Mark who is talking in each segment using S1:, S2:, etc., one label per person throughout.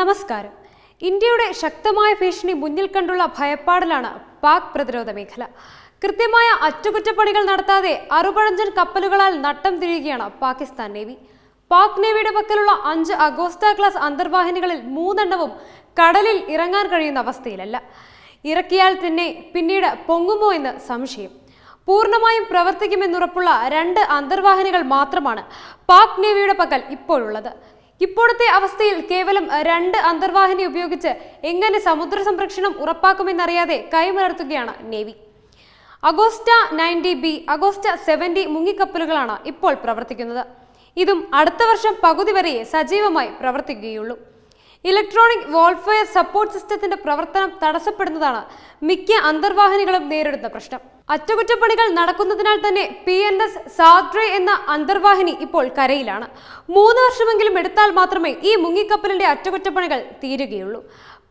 S1: നമസ്കാരം ഇന്ത്യയുടെ ശക്തമായ ഭീഷണി മുന്നിൽ കണ്ടുള്ള ഭയപ്പാടിലാണ് പാക് പ്രതിരോധ മേഖല കൃത്യമായ അറ്റകുറ്റപ്പണികൾ നടത്താതെ അറുപഴഞ്ചൻ കപ്പലുകളാൽ നട്ടം തിരിയുകയാണ് പാകിസ്ഥാൻ നേവി പാക് നേവിയുടെ പക്കലുള്ള അഞ്ച് അഗോസ്ത ക്ലാസ് അന്തർവാഹിനികളിൽ മൂന്നെണ്ണവും കടലിൽ ഇറങ്ങാൻ കഴിയുന്ന അവസ്ഥയിലല്ല ഇറക്കിയാൽ തന്നെ പിന്നീട് പൊങ്ങുമോ എന്ന് സംശയം പൂർണ്ണമായും പ്രവർത്തിക്കുമെന്നുറപ്പുള്ള രണ്ട് അന്തർവാഹിനികൾ മാത്രമാണ് പാക് നേവിയുടെ പക്കൽ ഇപ്പോഴുള്ളത് ഇപ്പോഴത്തെ അവസ്ഥയിൽ കേവലം രണ്ട് അന്തർവാഹിനി ഉപയോഗിച്ച് എങ്ങനെ സമുദ്ര സംരക്ഷണം ഉറപ്പാക്കുമെന്നറിയാതെ കൈമലർത്തുകയാണ് navy Agosta ninety B Agosta seventy മുങ്ങിക്കപ്പലുകളാണ് ഇപ്പോൾ പ്രവർത്തിക്കുന്നത് ഇതും അടുത്ത വർഷം പകുതി വരെയേ സജീവമായി പ്രവർത്തിക്കുകയുള്ളൂ ഇലക്ട്രോണിക് വോൾഫയർ സപ്പോർട്ട് സിസ്റ്റത്തിന്റെ പ്രവർത്തനം തടസ്സപ്പെടുന്നതാണ് മിക്ക അന്തർവാഹിനികളും നേരിടുന്ന പ്രശ്നം അറ്റകുറ്റപ്പണികൾ നടക്കുന്നതിനാൽ തന്നെ പി എൻ എസ് സാദ്രെ എന്ന അന്തർവാഹിനി ഇപ്പോൾ കരയിലാണ് മൂന്ന് വർഷമെങ്കിലും എടുത്താൽ മാത്രമേ ഈ മുങ്ങിക്കപ്പലിന്റെ അറ്റകുറ്റപ്പണികൾ തീരുകയുള്ളൂ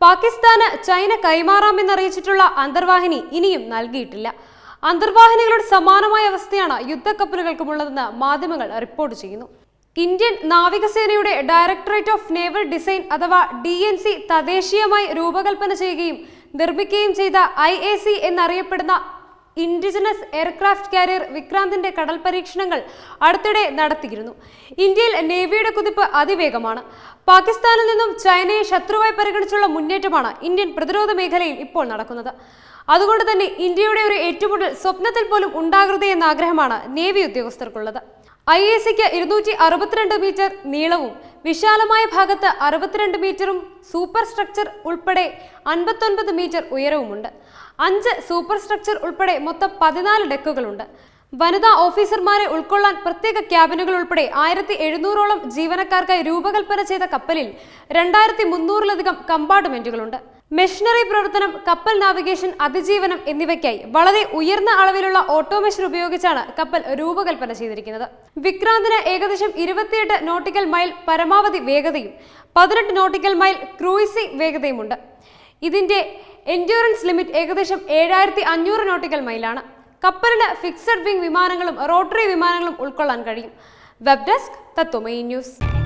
S1: പാകിസ്ഥാന് ചൈന കൈമാറാമെന്നറിയിച്ചിട്ടുള്ള അന്തർവാഹിനി ഇനിയും നൽകിയിട്ടില്ല അന്തർവാഹിനികളുടെ സമാനമായ അവസ്ഥയാണ് യുദ്ധക്കപ്പലുകൾക്കുമുള്ളതെന്ന് മാധ്യമങ്ങൾ റിപ്പോർട്ട് ചെയ്യുന്നു ഇന്ത്യൻ നാവികസേനയുടെ ഡയറക്ടറേറ്റ് ഓഫ് നേവൽ ഡിസൈൻ അഥവാ ഡി എൻ സി തദ്ദേശീയമായി രൂപകൽപ്പന ചെയ്യുകയും നിർമ്മിക്കുകയും ചെയ്ത ഐ എ സി എന്നറിയപ്പെടുന്ന ഇൻഡിജിനസ് എയർക്രാഫ്റ്റ് കാരിയർ വിക്രാന്തിന്റെ കടൽ പരീക്ഷണങ്ങൾ അടുത്തിടെ നടത്തിയിരുന്നു ഇന്ത്യയിൽ നേവിയുടെ കുതിപ്പ് അതിവേഗമാണ് പാകിസ്ഥാനിൽ നിന്നും ചൈനയെ ശത്രുവായി പരിഗണിച്ചുള്ള മുന്നേറ്റമാണ് ഇന്ത്യൻ പ്രതിരോധ മേഖലയിൽ ഇപ്പോൾ നടക്കുന്നത് അതുകൊണ്ട് തന്നെ ഇന്ത്യയുടെ ഒരു ഏറ്റുമുട്ടൽ സ്വപ്നത്തിൽ പോലും ഉണ്ടാകരുതേ എന്ന ആഗ്രഹമാണ് നേവി ഉദ്യോഗസ്ഥർക്കുള്ളത് ഐ എ സിക്ക് ഇരുന്നൂറ്റി അറുപത്തിരണ്ട് മീറ്റർ നീളവും വിശാലമായ ഭാഗത്ത് അറുപത്തിരണ്ട് മീറ്ററും സൂപ്പർ സ്ട്രക്ചർ ഉൾപ്പെടെ അൻപത്തൊൻപത് മീറ്റർ ഉയരവുമുണ്ട് അഞ്ച് സൂപ്പർ സ്ട്രക്ചർ ഉൾപ്പെടെ മൊത്തം പതിനാല് ഡെക്കുകളുണ്ട് വനിതാ ഓഫീസർമാരെ ഉൾക്കൊള്ളാൻ പ്രത്യേക ക്യാബിനുകൾ ഉൾപ്പെടെ ആയിരത്തി എഴുന്നൂറോളം ജീവനക്കാർക്കായി രൂപകൽപ്പന ചെയ്ത കപ്പലിൽ രണ്ടായിരത്തി മുന്നൂറിലധികം കമ്പാർട്ട്മെന്റുകളുണ്ട് മെഷീനറി പ്രവർത്തനം കപ്പൽ നാവിഗേഷൻ അതിജീവനം എന്നിവയ്ക്കായി വളരെ ഉയർന്ന അളവിലുള്ള ഓട്ടോമേഷൻ ഉപയോഗിച്ചാണ് കപ്പൽ രൂപകൽപ്പന ചെയ്തിരിക്കുന്നത് വിക്രാന്തിന് ഏകദേശം ഇരുപത്തിയെട്ട് നോട്ടിക്കൽ മൈൽ പരമാവധി വേഗതയും പതിനെട്ട് നോട്ടിക്കൽ മൈൽ ക്രൂയിസിംഗ് വേഗതയുമുണ്ട് ഇതിന്റെ എൻഡ്യൂറൻസ് ലിമിറ്റ് ഏകദേശം ഏഴായിരത്തി അഞ്ഞൂറ് നോട്ടിക്കൽ മൈലാണ് കപ്പലിന് ഫിക്സഡ് വിംഗ് വിമാനങ്ങളും റോട്ടറി വിമാനങ്ങളും ഉൾക്കൊള്ളാൻ കഴിയും വെബ് ഡെസ്ക് തത്വമൈ ന്യൂസ്